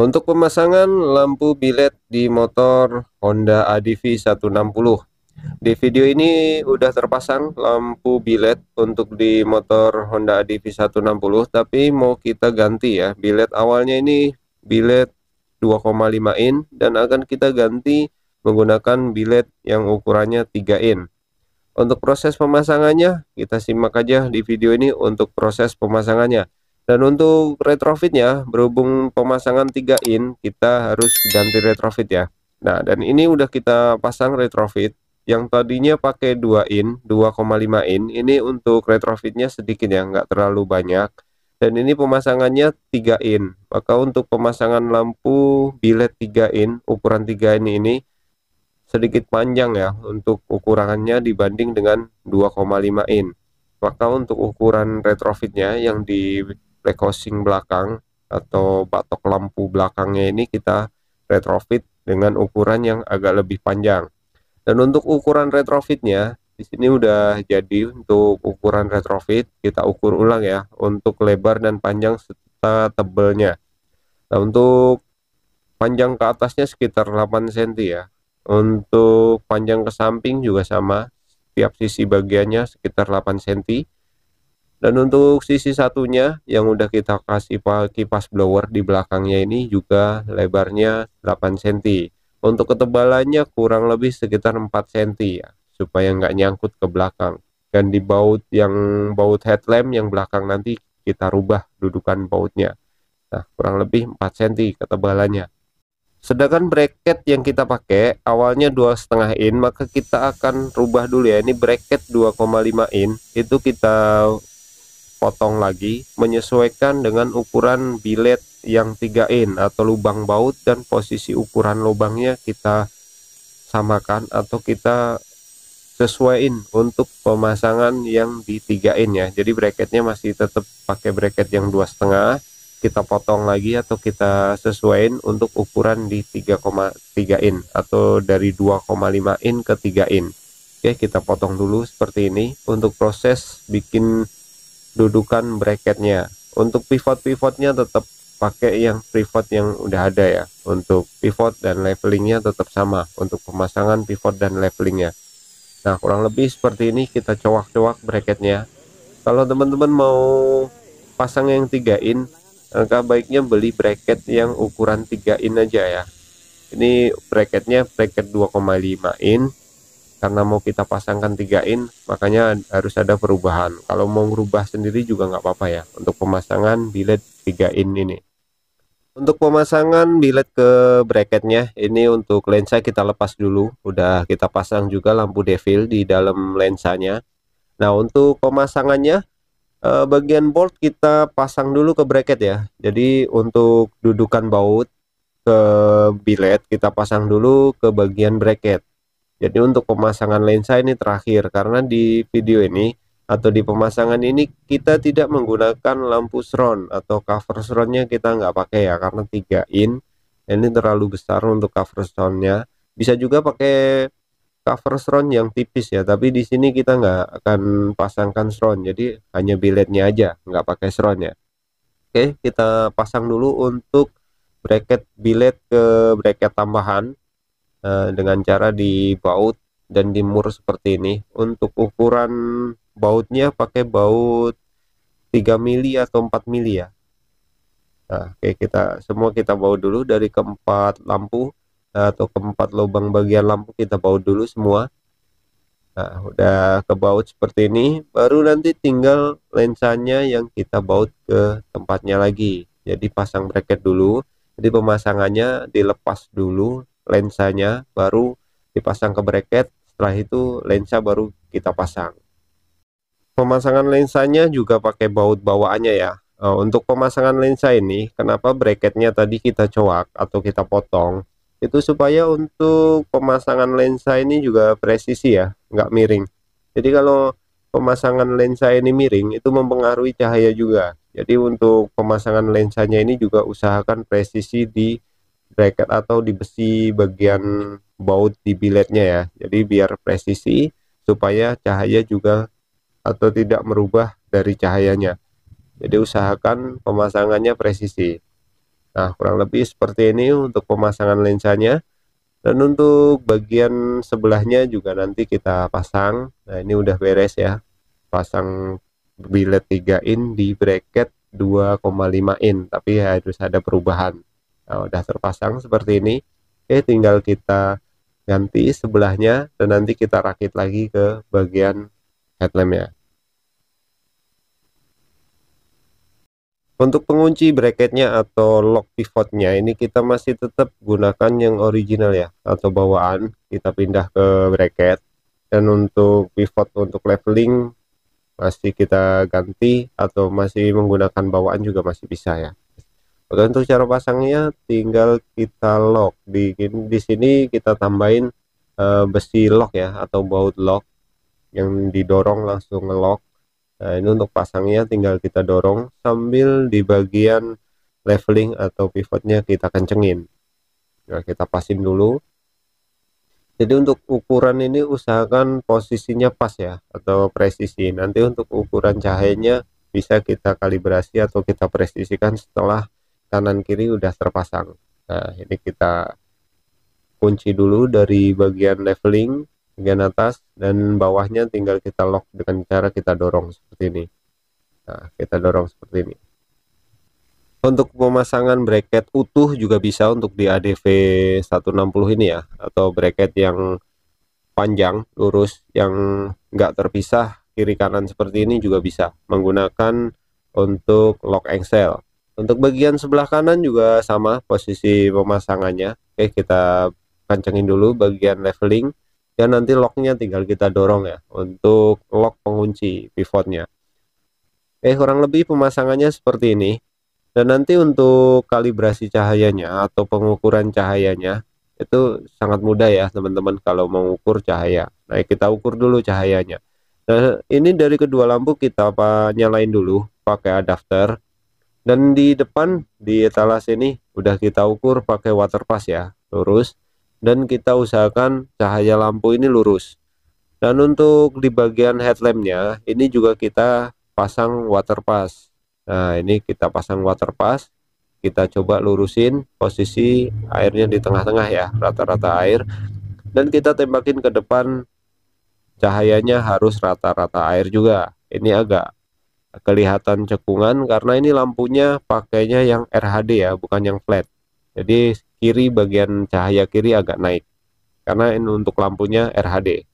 Untuk pemasangan lampu bilet di motor Honda ADV 160 di video ini udah terpasang lampu bilet untuk di motor Honda ADV 160 tapi mau kita ganti ya bilet awalnya ini bilet 2,5 in dan akan kita ganti menggunakan bilet yang ukurannya 3 in untuk proses pemasangannya kita simak aja di video ini untuk proses pemasangannya dan untuk retrofitnya, berhubung pemasangan 3 in, kita harus ganti retrofit ya. Nah, dan ini udah kita pasang retrofit. Yang tadinya pakai 2 in, 2,5 in, ini untuk retrofitnya sedikit ya, nggak terlalu banyak. Dan ini pemasangannya 3 in. Maka untuk pemasangan lampu bilet 3 in, ukuran 3 in ini sedikit panjang ya untuk ukurannya dibanding dengan 2,5 in. Maka untuk ukuran retrofitnya yang di black housing belakang atau batok lampu belakangnya ini kita retrofit dengan ukuran yang agak lebih panjang. Dan untuk ukuran retrofitnya, di sini udah jadi untuk ukuran retrofit, kita ukur ulang ya untuk lebar dan panjang serta tebelnya. Nah, untuk panjang ke atasnya sekitar 8 cm ya. Untuk panjang ke samping juga sama, tiap sisi bagiannya sekitar 8 cm dan untuk sisi satunya yang udah kita kasih kipas blower di belakangnya ini juga lebarnya 8 cm. Untuk ketebalannya kurang lebih sekitar 4 cm ya, supaya nggak nyangkut ke belakang. Dan di baut yang baut headlamp yang belakang nanti kita rubah dudukan bautnya. Nah, kurang lebih 4 cm ketebalannya. Sedangkan bracket yang kita pakai awalnya 2,5 in, maka kita akan rubah dulu ya. Ini bracket 2,5 in, itu kita potong lagi menyesuaikan dengan ukuran bilet yang 3 in atau lubang baut dan posisi ukuran lubangnya kita samakan atau kita sesuaiin untuk pemasangan yang di 3 in ya jadi bracketnya masih tetap pakai bracket yang dua setengah kita potong lagi atau kita sesuaiin untuk ukuran di 3,3 in atau dari 2,5 in ke 3 in oke kita potong dulu seperti ini untuk proses bikin dudukan bracketnya untuk pivot-pivotnya tetap pakai yang pivot yang udah ada ya untuk pivot dan levelingnya tetap sama untuk pemasangan pivot dan levelingnya nah kurang lebih seperti ini kita coak-coak bracketnya kalau teman-teman mau pasang yang 3 in maka baiknya beli bracket yang ukuran 3 in aja ya ini bracketnya bracket 2,5 in karena mau kita pasangkan tiga in makanya harus ada perubahan kalau mau merubah sendiri juga nggak apa-apa ya untuk pemasangan bilet tiga in ini untuk pemasangan bilet ke bracketnya ini untuk lensa kita lepas dulu udah kita pasang juga lampu devil di dalam lensanya nah untuk pemasangannya eh, bagian bolt kita pasang dulu ke bracket ya jadi untuk dudukan baut ke bilet kita pasang dulu ke bagian bracket jadi untuk pemasangan lensa ini terakhir karena di video ini atau di pemasangan ini kita tidak menggunakan lampu surround atau cover surroundnya kita nggak pakai ya karena 3 in ini terlalu besar untuk cover surroundnya bisa juga pakai cover surround yang tipis ya tapi di sini kita nggak akan pasangkan surround jadi hanya biletnya aja nggak pakai sron ya Oke kita pasang dulu untuk bracket bilet ke bracket tambahan Eh, dengan cara dibaut dan dimur seperti ini untuk ukuran bautnya pakai baut 3 mili atau 4 mili ya nah, oke kita semua kita baut dulu dari keempat lampu eh, atau keempat lubang bagian lampu kita baut dulu semua nah udah ke seperti ini baru nanti tinggal lensanya yang kita baut ke tempatnya lagi jadi pasang bracket dulu jadi pemasangannya dilepas dulu lensanya baru dipasang ke bracket setelah itu lensa baru kita pasang pemasangan lensanya juga pakai baut bawaannya ya e, untuk pemasangan lensa ini kenapa bracketnya tadi kita coak atau kita potong itu supaya untuk pemasangan lensa ini juga presisi ya nggak miring jadi kalau pemasangan lensa ini miring itu mempengaruhi cahaya juga jadi untuk pemasangan lensanya ini juga usahakan presisi di bracket atau di besi bagian baut di biletnya ya. Jadi biar presisi supaya cahaya juga atau tidak merubah dari cahayanya. Jadi usahakan pemasangannya presisi. Nah, kurang lebih seperti ini untuk pemasangan lensanya. Dan untuk bagian sebelahnya juga nanti kita pasang. Nah, ini udah beres ya. Pasang bilet 3 in di bracket 2,5 in, tapi harus ada perubahan nah, udah terpasang seperti ini oke tinggal kita ganti sebelahnya dan nanti kita rakit lagi ke bagian headlampnya Untuk pengunci bracketnya atau lock pivotnya ini kita masih tetap gunakan yang original ya atau bawaan kita pindah ke bracket dan untuk pivot untuk leveling masih kita ganti atau masih menggunakan bawaan juga masih bisa ya. Oke, untuk cara pasangnya tinggal kita lock di di sini kita tambahin uh, besi lock ya atau baut lock yang didorong langsung lock. Nah, ini untuk pasangnya tinggal kita dorong sambil di bagian leveling atau pivotnya kita kencengin. Nah, kita pasin dulu. Jadi untuk ukuran ini usahakan posisinya pas ya atau presisi. Nanti untuk ukuran cahayanya bisa kita kalibrasi atau kita presisikan setelah kanan kiri udah terpasang nah ini kita kunci dulu dari bagian leveling bagian atas dan bawahnya tinggal kita lock dengan cara kita dorong seperti ini nah kita dorong seperti ini untuk pemasangan bracket utuh juga bisa untuk di ADV 160 ini ya atau bracket yang panjang lurus yang nggak terpisah kiri kanan seperti ini juga bisa menggunakan untuk lock engsel untuk bagian sebelah kanan juga sama posisi pemasangannya. Oke, kita kancengin dulu bagian leveling dan nanti locknya tinggal kita dorong ya untuk lock pengunci pivotnya. Oke, kurang lebih pemasangannya seperti ini. Dan nanti untuk kalibrasi cahayanya atau pengukuran cahayanya itu sangat mudah ya teman-teman kalau mengukur cahaya. Nah, kita ukur dulu cahayanya. Nah, ini dari kedua lampu kita apa nyalain dulu pakai adapter dan di depan di talas ini udah kita ukur pakai waterpass ya, lurus. Dan kita usahakan cahaya lampu ini lurus. Dan untuk di bagian headlampnya ini juga kita pasang waterpass. Nah ini kita pasang waterpass. Kita coba lurusin posisi airnya di tengah-tengah ya, rata-rata air. Dan kita tembakin ke depan cahayanya harus rata-rata air juga. Ini agak kelihatan cekungan karena ini lampunya pakainya yang RHD ya bukan yang flat jadi kiri bagian cahaya kiri agak naik karena ini untuk lampunya RHD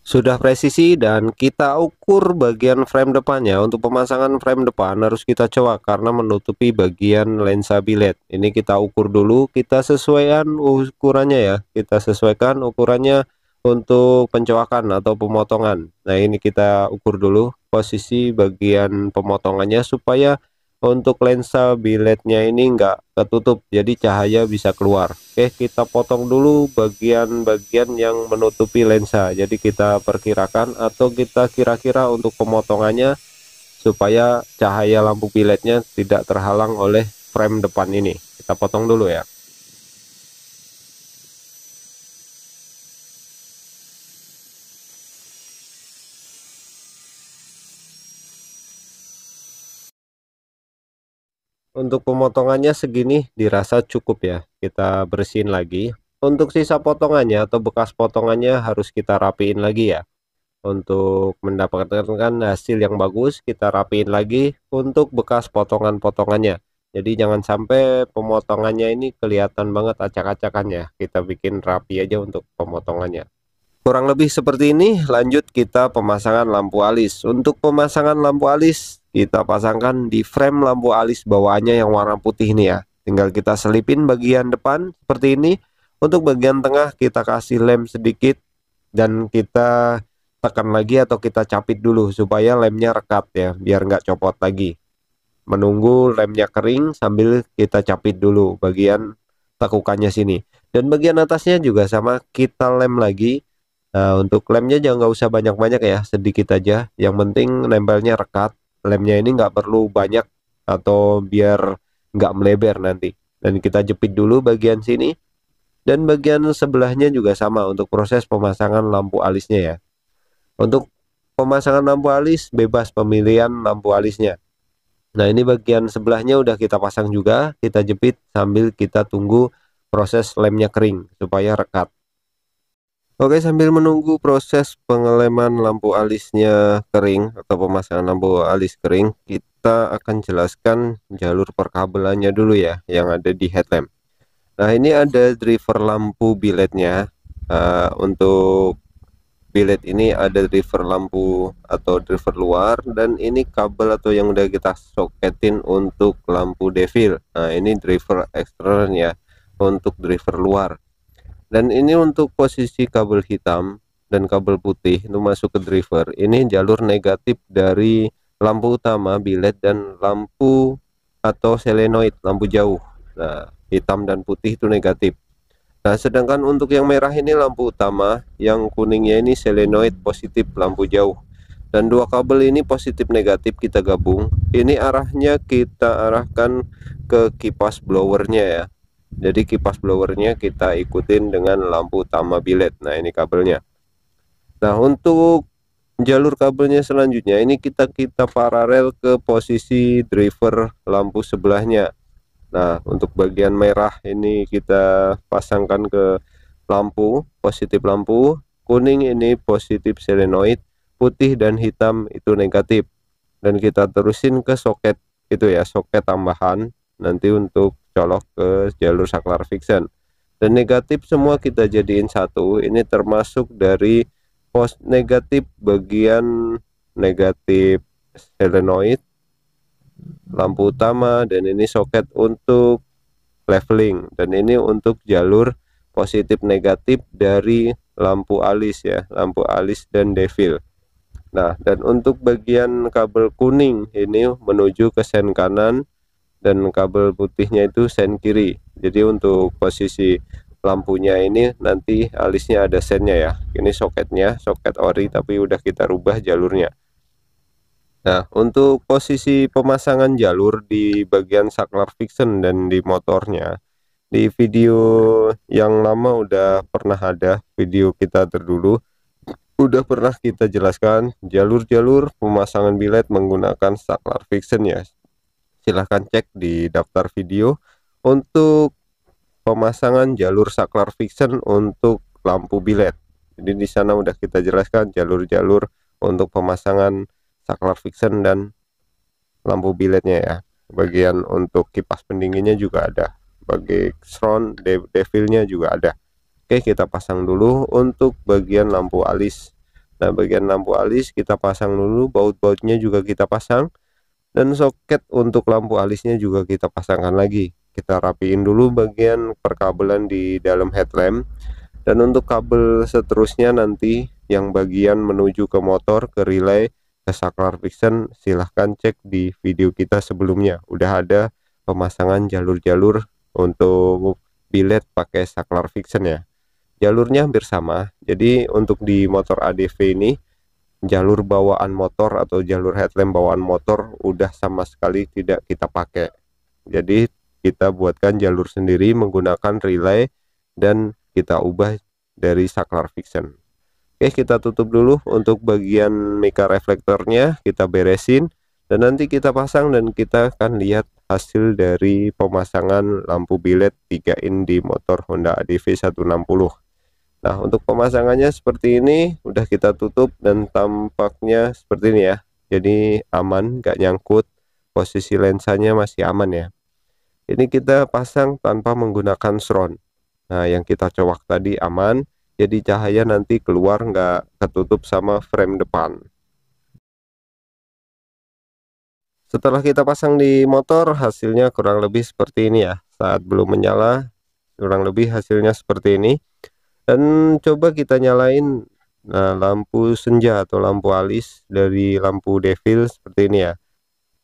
sudah presisi dan kita ukur bagian frame depannya untuk pemasangan frame depan harus kita coba karena menutupi bagian lensa bilet ini kita ukur dulu kita sesuaikan ukurannya ya kita sesuaikan ukurannya untuk pencoakan atau pemotongan nah ini kita ukur dulu posisi bagian pemotongannya supaya untuk lensa biletnya ini enggak ketutup jadi cahaya bisa keluar Oke kita potong dulu bagian-bagian yang menutupi lensa jadi kita perkirakan atau kita kira-kira untuk pemotongannya supaya cahaya lampu biletnya tidak terhalang oleh frame depan ini kita potong dulu ya Untuk pemotongannya segini dirasa cukup ya, kita bersihin lagi. Untuk sisa potongannya atau bekas potongannya harus kita rapiin lagi ya. Untuk mendapatkan hasil yang bagus, kita rapiin lagi untuk bekas potongan-potongannya. Jadi jangan sampai pemotongannya ini kelihatan banget acak-acakannya. Kita bikin rapi aja untuk pemotongannya. Kurang lebih seperti ini, lanjut kita pemasangan lampu alis. Untuk pemasangan lampu alis, kita pasangkan di frame lampu alis bawaannya yang warna putih ini ya tinggal kita selipin bagian depan seperti ini untuk bagian tengah kita kasih lem sedikit dan kita tekan lagi atau kita capit dulu supaya lemnya rekat ya biar nggak copot lagi menunggu lemnya kering sambil kita capit dulu bagian tekukannya sini dan bagian atasnya juga sama kita lem lagi Nah, untuk lemnya jangan nggak usah banyak-banyak ya, sedikit aja. Yang penting nempelnya rekat lemnya ini nggak perlu banyak atau biar nggak melebar nanti dan kita jepit dulu bagian sini dan bagian sebelahnya juga sama untuk proses pemasangan lampu alisnya ya untuk pemasangan lampu alis bebas pemilihan lampu alisnya nah ini bagian sebelahnya udah kita pasang juga kita jepit sambil kita tunggu proses lemnya kering supaya rekat Oke, sambil menunggu proses pengeleman lampu alisnya kering atau pemasangan lampu alis kering, kita akan jelaskan jalur perkabelannya dulu ya yang ada di headlamp. Nah, ini ada driver lampu biletnya. Uh, eh, untuk bilet ini ada driver lampu atau driver luar dan ini kabel atau yang udah kita soketin untuk lampu devil. Nah, ini driver ya untuk driver luar dan ini untuk posisi kabel hitam dan kabel putih itu masuk ke driver ini jalur negatif dari lampu utama bilet dan lampu atau selenoid lampu jauh nah hitam dan putih itu negatif nah sedangkan untuk yang merah ini lampu utama yang kuningnya ini selenoid positif lampu jauh dan dua kabel ini positif negatif kita gabung ini arahnya kita arahkan ke kipas blowernya ya jadi kipas blowernya kita ikutin dengan lampu utama bilet nah ini kabelnya nah untuk jalur kabelnya selanjutnya ini kita kita paralel ke posisi driver lampu sebelahnya nah untuk bagian merah ini kita pasangkan ke lampu positif lampu kuning ini positif selenoid putih dan hitam itu negatif dan kita terusin ke soket itu ya soket tambahan nanti untuk colok ke jalur saklar fiction dan negatif semua kita jadiin satu ini termasuk dari pos negatif bagian negatif selenoid lampu utama dan ini soket untuk leveling dan ini untuk jalur positif negatif dari lampu alis ya lampu alis dan devil nah dan untuk bagian kabel kuning ini menuju ke sen kanan dan kabel putihnya itu sen kiri jadi untuk posisi lampunya ini nanti alisnya ada sennya ya ini soketnya soket ori tapi udah kita rubah jalurnya Nah untuk posisi pemasangan jalur di bagian saklar fiction dan di motornya di video yang lama udah pernah ada video kita terdulu udah pernah kita jelaskan jalur-jalur pemasangan bilet menggunakan saklar fiction ya silahkan cek di daftar video untuk pemasangan jalur saklar fiction untuk lampu bilet. Jadi di sana udah kita jelaskan jalur-jalur untuk pemasangan saklar fiction dan lampu biletnya ya. Bagian untuk kipas pendinginnya juga ada. Bagi surround devilnya juga ada. Oke, kita pasang dulu untuk bagian lampu alis. Nah, bagian lampu alis kita pasang dulu, baut-bautnya juga kita pasang dan soket untuk lampu alisnya juga kita pasangkan lagi kita rapiin dulu bagian perkabelan di dalam headlamp dan untuk kabel seterusnya nanti yang bagian menuju ke motor ke relay ke saklar fiction silahkan cek di video kita sebelumnya udah ada pemasangan jalur-jalur untuk bilet pakai saklar fiction ya jalurnya hampir sama jadi untuk di motor ADV ini jalur bawaan motor atau jalur headlamp bawaan motor udah sama sekali tidak kita pakai. Jadi kita buatkan jalur sendiri menggunakan relay dan kita ubah dari saklar fiction. Oke, kita tutup dulu untuk bagian mika reflektornya, kita beresin dan nanti kita pasang dan kita akan lihat hasil dari pemasangan lampu bilet 3 in di motor Honda ADV 160. Nah untuk pemasangannya seperti ini udah kita tutup dan tampaknya seperti ini ya jadi aman gak nyangkut posisi lensanya masih aman ya ini kita pasang tanpa menggunakan sron nah yang kita cowak tadi aman jadi cahaya nanti keluar nggak ketutup sama frame depan setelah kita pasang di motor hasilnya kurang lebih seperti ini ya saat belum menyala kurang lebih hasilnya seperti ini dan coba kita nyalain nah, lampu senja atau lampu alis dari lampu devil seperti ini ya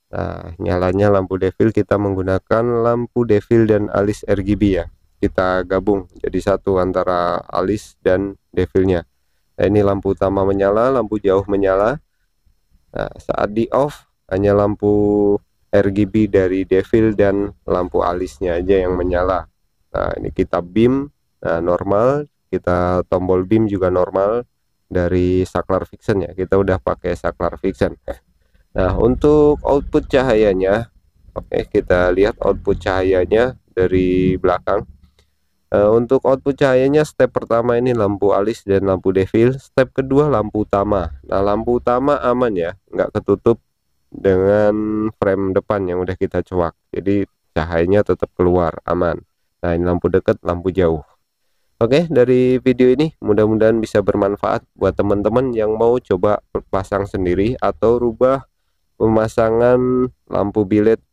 nah nyalanya lampu devil kita menggunakan lampu devil dan alis RGB ya kita gabung jadi satu antara alis dan devilnya nah, ini lampu utama menyala lampu jauh menyala nah, saat di off hanya lampu RGB dari devil dan lampu alisnya aja yang menyala nah ini kita beam nah, normal kita tombol beam juga normal dari saklar fiction ya kita udah pakai saklar fiction nah untuk output cahayanya oke okay, kita lihat output cahayanya dari belakang uh, untuk output cahayanya step pertama ini lampu alis dan lampu devil step kedua lampu utama nah lampu utama aman ya nggak ketutup dengan frame depan yang udah kita coak jadi cahayanya tetap keluar aman nah ini lampu dekat lampu jauh Oke, dari video ini mudah-mudahan bisa bermanfaat buat teman-teman yang mau coba pasang sendiri atau rubah pemasangan lampu bilet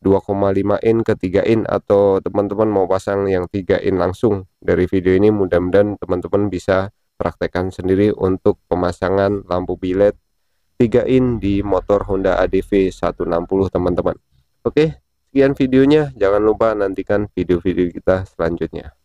2,5 in ke 3 in atau teman-teman mau pasang yang 3 in langsung. Dari video ini mudah-mudahan teman-teman bisa praktekkan sendiri untuk pemasangan lampu bilet 3 in di motor Honda ADV 160 teman-teman. Oke, sekian videonya. Jangan lupa nantikan video-video kita selanjutnya.